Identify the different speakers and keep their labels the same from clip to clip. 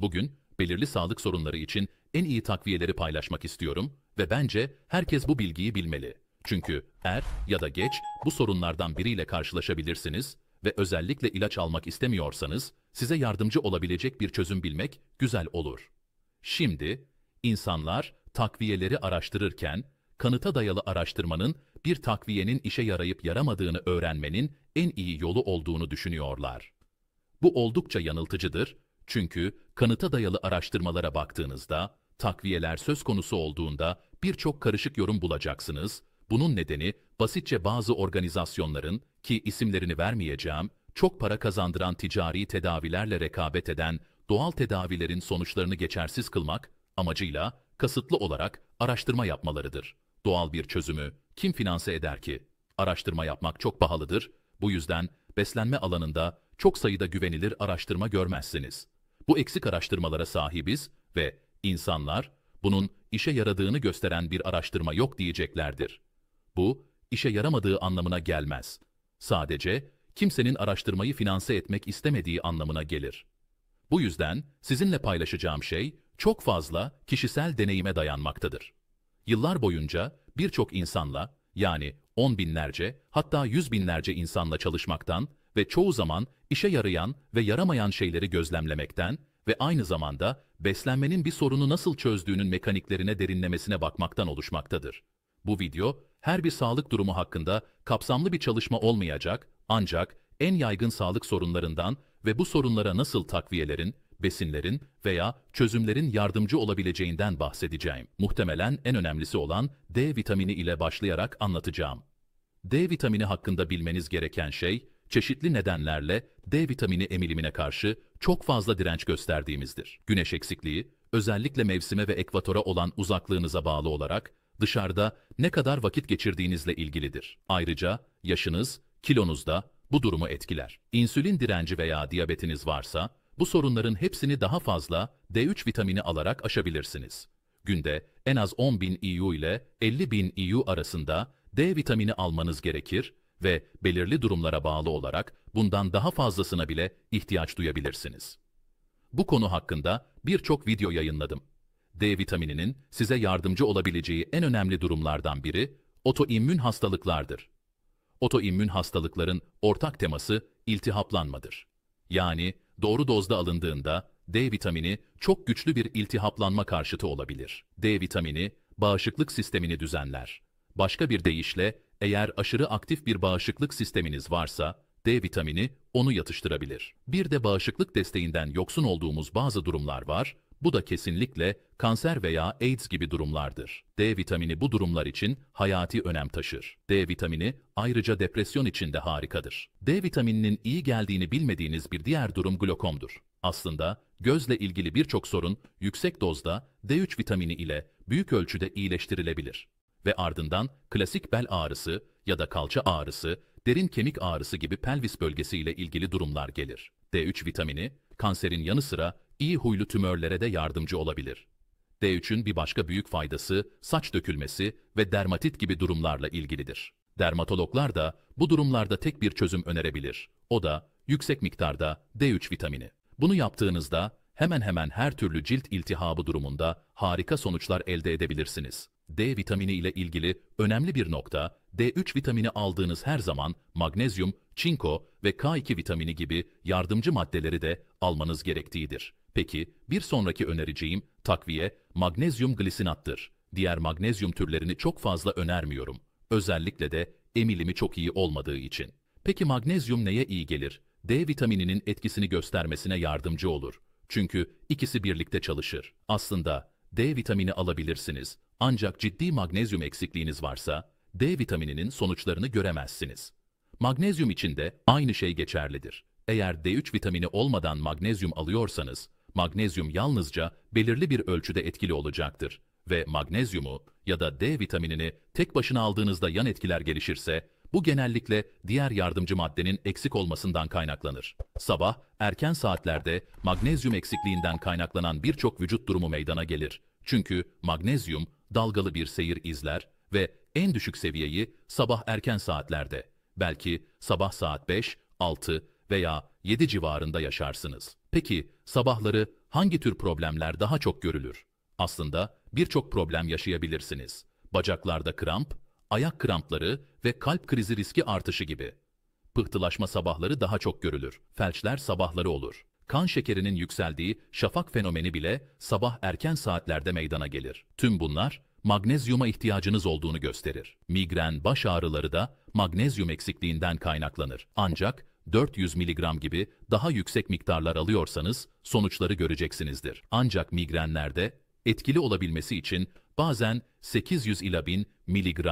Speaker 1: Bugün belirli sağlık sorunları için en iyi takviyeleri paylaşmak istiyorum ve bence herkes bu bilgiyi bilmeli. Çünkü er ya da geç bu sorunlardan biriyle karşılaşabilirsiniz ve özellikle ilaç almak istemiyorsanız size yardımcı olabilecek bir çözüm bilmek güzel olur. Şimdi insanlar takviyeleri araştırırken kanıta dayalı araştırmanın bir takviyenin işe yarayıp yaramadığını öğrenmenin en iyi yolu olduğunu düşünüyorlar. Bu oldukça yanıltıcıdır çünkü kanıta dayalı araştırmalara baktığınızda, takviyeler söz konusu olduğunda birçok karışık yorum bulacaksınız. Bunun nedeni basitçe bazı organizasyonların, ki isimlerini vermeyeceğim, çok para kazandıran ticari tedavilerle rekabet eden doğal tedavilerin sonuçlarını geçersiz kılmak amacıyla kasıtlı olarak araştırma yapmalarıdır. Doğal bir çözümü kim finanse eder ki? Araştırma yapmak çok pahalıdır. Bu yüzden beslenme alanında çok sayıda güvenilir araştırma görmezsiniz. Bu eksik araştırmalara sahibiz ve insanlar bunun işe yaradığını gösteren bir araştırma yok diyeceklerdir. Bu, işe yaramadığı anlamına gelmez. Sadece kimsenin araştırmayı finanse etmek istemediği anlamına gelir. Bu yüzden sizinle paylaşacağım şey çok fazla kişisel deneyime dayanmaktadır. Yıllar boyunca birçok insanla yani on binlerce hatta yüz binlerce insanla çalışmaktan ve çoğu zaman işe yarayan ve yaramayan şeyleri gözlemlemekten ve aynı zamanda beslenmenin bir sorunu nasıl çözdüğünün mekaniklerine derinlemesine bakmaktan oluşmaktadır. Bu video, her bir sağlık durumu hakkında kapsamlı bir çalışma olmayacak ancak en yaygın sağlık sorunlarından ve bu sorunlara nasıl takviyelerin, besinlerin veya çözümlerin yardımcı olabileceğinden bahsedeceğim. Muhtemelen en önemlisi olan D vitamini ile başlayarak anlatacağım. D vitamini hakkında bilmeniz gereken şey, çeşitli nedenlerle D vitamini emilimine karşı çok fazla direnç gösterdiğimizdir. Güneş eksikliği, özellikle mevsime ve ekvatora olan uzaklığınıza bağlı olarak dışarıda ne kadar vakit geçirdiğinizle ilgilidir. Ayrıca yaşınız, kilonuz da bu durumu etkiler. İnsülin direnci veya diyabetiniz varsa bu sorunların hepsini daha fazla D3 vitamini alarak aşabilirsiniz. Günde en az 10.000 EU ile 50.000 EU arasında D vitamini almanız gerekir ve belirli durumlara bağlı olarak bundan daha fazlasına bile ihtiyaç duyabilirsiniz. Bu konu hakkında birçok video yayınladım. D vitamininin size yardımcı olabileceği en önemli durumlardan biri otoimmün hastalıklardır. Otoimmün hastalıkların ortak teması iltihaplanmadır. Yani doğru dozda alındığında D vitamini çok güçlü bir iltihaplanma karşıtı olabilir. D vitamini bağışıklık sistemini düzenler. Başka bir deyişle eğer aşırı aktif bir bağışıklık sisteminiz varsa, D vitamini onu yatıştırabilir. Bir de bağışıklık desteğinden yoksun olduğumuz bazı durumlar var. Bu da kesinlikle kanser veya AIDS gibi durumlardır. D vitamini bu durumlar için hayati önem taşır. D vitamini ayrıca depresyon için de harikadır. D vitamininin iyi geldiğini bilmediğiniz bir diğer durum glokomdur. Aslında gözle ilgili birçok sorun yüksek dozda D3 vitamini ile büyük ölçüde iyileştirilebilir ve ardından klasik bel ağrısı ya da kalça ağrısı, derin kemik ağrısı gibi pelvis bölgesiyle ilgili durumlar gelir. D3 vitamini, kanserin yanı sıra iyi huylu tümörlere de yardımcı olabilir. D3'ün bir başka büyük faydası saç dökülmesi ve dermatit gibi durumlarla ilgilidir. Dermatologlar da bu durumlarda tek bir çözüm önerebilir. O da yüksek miktarda D3 vitamini. Bunu yaptığınızda hemen hemen her türlü cilt iltihabı durumunda harika sonuçlar elde edebilirsiniz. D vitamini ile ilgili önemli bir nokta, D3 vitamini aldığınız her zaman magnezyum, çinko ve K2 vitamini gibi yardımcı maddeleri de almanız gerektiğidir. Peki, bir sonraki önereceğim takviye magnezyum glisinattır. Diğer magnezyum türlerini çok fazla önermiyorum. Özellikle de emilimi çok iyi olmadığı için. Peki magnezyum neye iyi gelir? D vitamininin etkisini göstermesine yardımcı olur. Çünkü ikisi birlikte çalışır. Aslında D vitamini alabilirsiniz ancak ciddi magnezyum eksikliğiniz varsa D vitamininin sonuçlarını göremezsiniz. Magnezyum için de aynı şey geçerlidir. Eğer D3 vitamini olmadan magnezyum alıyorsanız, magnezyum yalnızca belirli bir ölçüde etkili olacaktır ve magnezyumu ya da D vitaminini tek başına aldığınızda yan etkiler gelişirse, bu genellikle diğer yardımcı maddenin eksik olmasından kaynaklanır. Sabah, erken saatlerde magnezyum eksikliğinden kaynaklanan birçok vücut durumu meydana gelir. Çünkü magnezyum dalgalı bir seyir izler ve en düşük seviyeyi sabah erken saatlerde, belki sabah saat 5, 6 veya 7 civarında yaşarsınız. Peki sabahları hangi tür problemler daha çok görülür? Aslında birçok problem yaşayabilirsiniz. Bacaklarda kramp, ayak krampları ve kalp krizi riski artışı gibi. Pıhtılaşma sabahları daha çok görülür. Felçler sabahları olur kan şekerinin yükseldiği şafak fenomeni bile sabah erken saatlerde meydana gelir. Tüm bunlar magnezyuma ihtiyacınız olduğunu gösterir. Migren, baş ağrıları da magnezyum eksikliğinden kaynaklanır. Ancak 400 mg gibi daha yüksek miktarlar alıyorsanız sonuçları göreceksinizdir. Ancak migrenlerde etkili olabilmesi için bazen 800 ila 1000 mg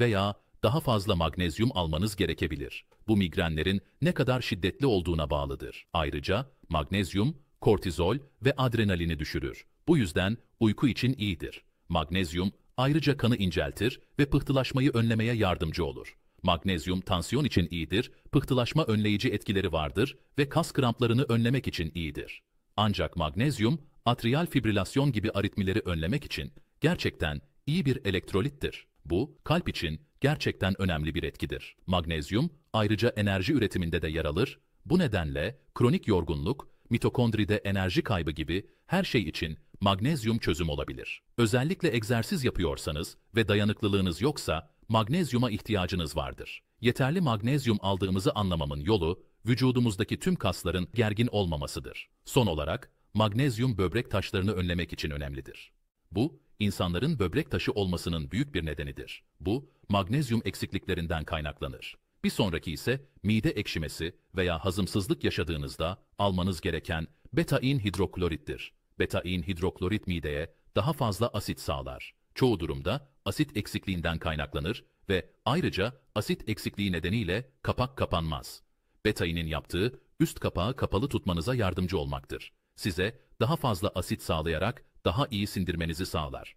Speaker 1: veya daha fazla magnezyum almanız gerekebilir. Bu migrenlerin ne kadar şiddetli olduğuna bağlıdır. Ayrıca Magnezyum, kortizol ve adrenalini düşürür. Bu yüzden uyku için iyidir. Magnezyum ayrıca kanı inceltir ve pıhtılaşmayı önlemeye yardımcı olur. Magnezyum tansiyon için iyidir, pıhtılaşma önleyici etkileri vardır ve kas kramplarını önlemek için iyidir. Ancak magnezyum, atrial fibrilasyon gibi aritmileri önlemek için gerçekten iyi bir elektrolittir. Bu, kalp için gerçekten önemli bir etkidir. Magnezyum, ayrıca enerji üretiminde de yer alır bu nedenle kronik yorgunluk, mitokondride enerji kaybı gibi her şey için magnezyum çözüm olabilir. Özellikle egzersiz yapıyorsanız ve dayanıklılığınız yoksa magnezyuma ihtiyacınız vardır. Yeterli magnezyum aldığımızı anlamamın yolu vücudumuzdaki tüm kasların gergin olmamasıdır. Son olarak magnezyum böbrek taşlarını önlemek için önemlidir. Bu, insanların böbrek taşı olmasının büyük bir nedenidir. Bu, magnezyum eksikliklerinden kaynaklanır. Bir sonraki ise mide ekşimesi veya hazımsızlık yaşadığınızda almanız gereken betain hidroklorittir. Betain hidroklorit mideye daha fazla asit sağlar. Çoğu durumda asit eksikliğinden kaynaklanır ve ayrıca asit eksikliği nedeniyle kapak kapanmaz. Betainin yaptığı üst kapağı kapalı tutmanıza yardımcı olmaktır. Size daha fazla asit sağlayarak daha iyi sindirmenizi sağlar.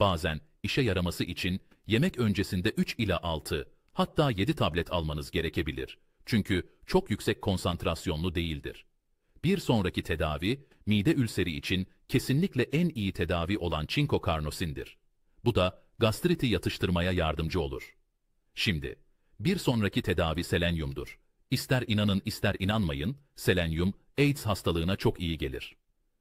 Speaker 1: Bazen işe yaraması için yemek öncesinde 3 ila 6 Hatta 7 tablet almanız gerekebilir. Çünkü çok yüksek konsantrasyonlu değildir. Bir sonraki tedavi, mide ülseri için kesinlikle en iyi tedavi olan çinko karnosindir. Bu da gastriti yatıştırmaya yardımcı olur. Şimdi, bir sonraki tedavi selenyumdur. İster inanın ister inanmayın, selenyum AIDS hastalığına çok iyi gelir.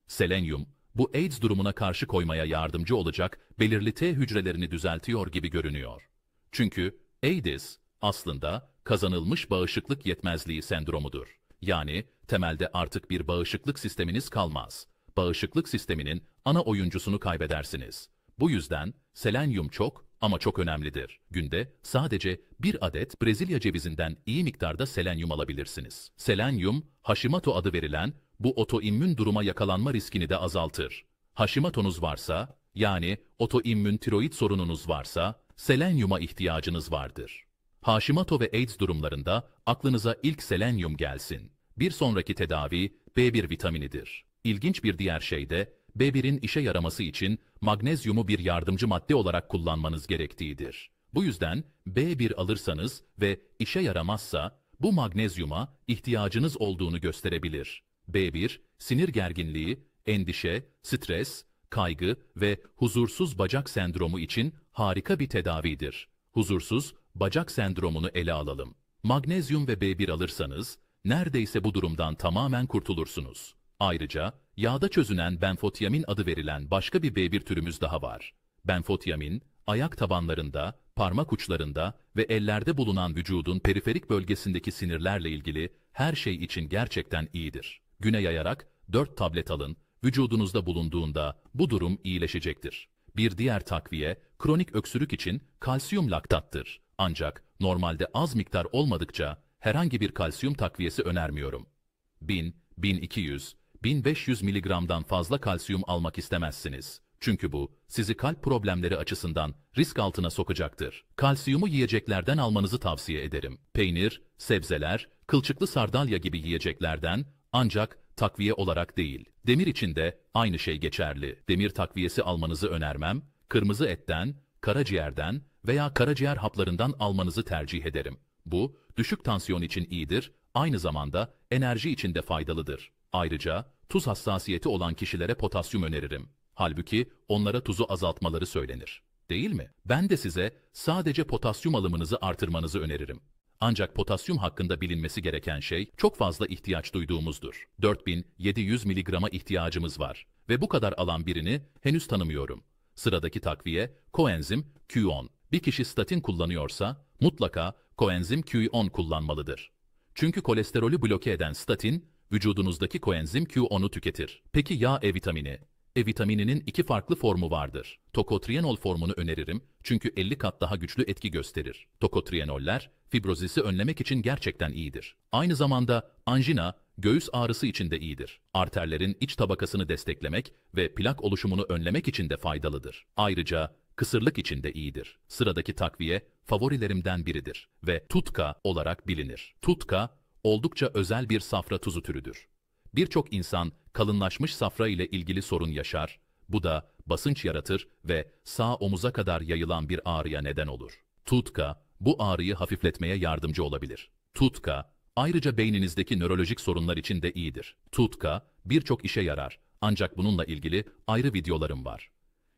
Speaker 1: Selenyum, bu AIDS durumuna karşı koymaya yardımcı olacak belirli T hücrelerini düzeltiyor gibi görünüyor. Çünkü AIDS aslında kazanılmış bağışıklık yetmezliği sendromudur. Yani temelde artık bir bağışıklık sisteminiz kalmaz. Bağışıklık sisteminin ana oyuncusunu kaybedersiniz. Bu yüzden selenyum çok ama çok önemlidir. Günde sadece bir adet Brezilya cevizinden iyi miktarda selenyum alabilirsiniz. Selenyum, Hashimoto adı verilen bu otoimmün duruma yakalanma riskini de azaltır. Hashimoto'nuz varsa, yani otoimmün tiroid sorununuz varsa, selenyuma ihtiyacınız vardır. Haşimato ve AIDS durumlarında aklınıza ilk selenyum gelsin. Bir sonraki tedavi B1 vitaminidir. İlginç bir diğer şey de B1'in işe yaraması için magnezyumu bir yardımcı madde olarak kullanmanız gerektiğidir. Bu yüzden B1 alırsanız ve işe yaramazsa bu magnezyuma ihtiyacınız olduğunu gösterebilir. B1, sinir gerginliği, endişe, stres, kaygı ve huzursuz bacak sendromu için harika bir tedavidir. Huzursuz, bacak sendromunu ele alalım. Magnezyum ve B1 alırsanız, neredeyse bu durumdan tamamen kurtulursunuz. Ayrıca, yağda çözünen benfotiamin adı verilen başka bir B1 türümüz daha var. Benfotiamin, ayak tabanlarında, parmak uçlarında ve ellerde bulunan vücudun periferik bölgesindeki sinirlerle ilgili her şey için gerçekten iyidir. Güne yayarak 4 tablet alın, vücudunuzda bulunduğunda bu durum iyileşecektir. Bir diğer takviye, kronik öksürük için kalsiyum laktattır. Ancak normalde az miktar olmadıkça herhangi bir kalsiyum takviyesi önermiyorum. 1000, 1200, 1500 miligramdan fazla kalsiyum almak istemezsiniz. Çünkü bu sizi kalp problemleri açısından risk altına sokacaktır. Kalsiyumu yiyeceklerden almanızı tavsiye ederim. Peynir, sebzeler, kılçıklı sardalya gibi yiyeceklerden ancak takviye olarak değil. Demir için de aynı şey geçerli. Demir takviyesi almanızı önermem, kırmızı etten, karaciğerden veya karaciğer haplarından almanızı tercih ederim. Bu, düşük tansiyon için iyidir, aynı zamanda enerji için de faydalıdır. Ayrıca tuz hassasiyeti olan kişilere potasyum öneririm. Halbuki onlara tuzu azaltmaları söylenir. Değil mi? Ben de size sadece potasyum alımınızı artırmanızı öneririm. Ancak potasyum hakkında bilinmesi gereken şey çok fazla ihtiyaç duyduğumuzdur. 4700 mg'a ihtiyacımız var ve bu kadar alan birini henüz tanımıyorum. Sıradaki takviye koenzim Q10. Bir kişi statin kullanıyorsa mutlaka koenzim Q10 kullanmalıdır. Çünkü kolesterolü bloke eden statin vücudunuzdaki koenzim Q10'u tüketir. Peki yağ E vitamini? E vitamininin iki farklı formu vardır. Tokotrienol formunu öneririm çünkü 50 kat daha güçlü etki gösterir. Tokotrienoller fibrozisi önlemek için gerçekten iyidir. Aynı zamanda anjina, göğüs ağrısı için de iyidir. Arterlerin iç tabakasını desteklemek ve plak oluşumunu önlemek için de faydalıdır. Ayrıca kısırlık için de iyidir. Sıradaki takviye favorilerimden biridir ve tutka olarak bilinir. Tutka oldukça özel bir safra tuzu türüdür. Birçok insan kalınlaşmış safra ile ilgili sorun yaşar, bu da basınç yaratır ve sağ omuza kadar yayılan bir ağrıya neden olur. Tutka, bu ağrıyı hafifletmeye yardımcı olabilir. Tutka, ayrıca beyninizdeki nörolojik sorunlar için de iyidir. Tutka, birçok işe yarar ancak bununla ilgili ayrı videolarım var.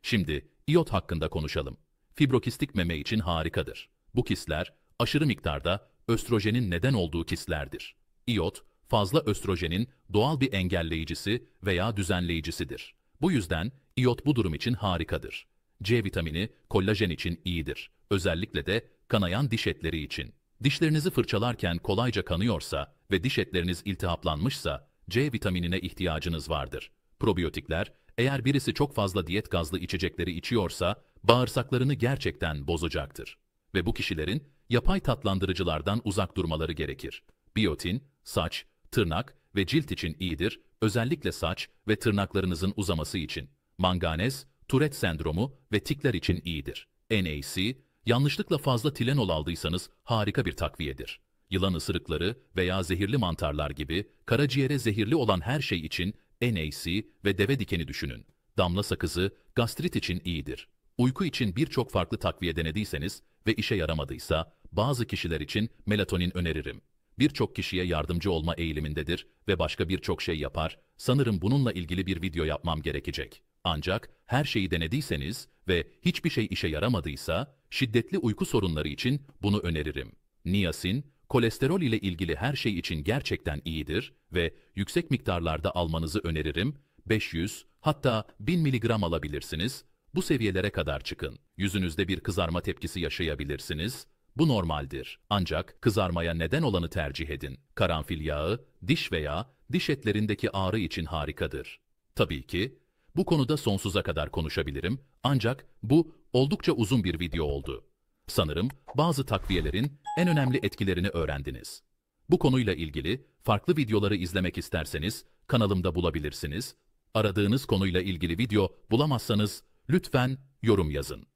Speaker 1: Şimdi iot hakkında konuşalım. Fibrokistik meme için harikadır. Bu kisler aşırı miktarda östrojenin neden olduğu kislerdir. İyot, fazla östrojenin doğal bir engelleyicisi veya düzenleyicisidir. Bu yüzden iyot bu durum için harikadır. C vitamini kollajen için iyidir. Özellikle de kanayan diş etleri için. Dişlerinizi fırçalarken kolayca kanıyorsa ve diş etleriniz iltihaplanmışsa C vitaminine ihtiyacınız vardır. Probiyotikler, eğer birisi çok fazla diyet gazlı içecekleri içiyorsa bağırsaklarını gerçekten bozacaktır. Ve bu kişilerin yapay tatlandırıcılardan uzak durmaları gerekir. Biyotin, saç, tırnak ve cilt için iyidir, özellikle saç ve tırnaklarınızın uzaması için. Manganez, Tourette sendromu ve tikler için iyidir. NAC, Yanlışlıkla fazla tilenol aldıysanız harika bir takviyedir. Yılan ısırıkları veya zehirli mantarlar gibi karaciğere zehirli olan her şey için NAC ve deve dikeni düşünün. Damla sakızı gastrit için iyidir. Uyku için birçok farklı takviye denediyseniz ve işe yaramadıysa bazı kişiler için melatonin öneririm. Birçok kişiye yardımcı olma eğilimindedir ve başka birçok şey yapar. Sanırım bununla ilgili bir video yapmam gerekecek. Ancak her şeyi denediyseniz ve hiçbir şey işe yaramadıysa şiddetli uyku sorunları için bunu öneririm. Niasin, kolesterol ile ilgili her şey için gerçekten iyidir ve yüksek miktarlarda almanızı öneririm. 500 hatta 1000 mg alabilirsiniz. Bu seviyelere kadar çıkın. Yüzünüzde bir kızarma tepkisi yaşayabilirsiniz. Bu normaldir. Ancak kızarmaya neden olanı tercih edin. Karanfil yağı, diş veya diş etlerindeki ağrı için harikadır. Tabii ki bu konuda sonsuza kadar konuşabilirim ancak bu Oldukça uzun bir video oldu. Sanırım bazı takviyelerin en önemli etkilerini öğrendiniz. Bu konuyla ilgili farklı videoları izlemek isterseniz kanalımda bulabilirsiniz. Aradığınız konuyla ilgili video bulamazsanız lütfen yorum yazın.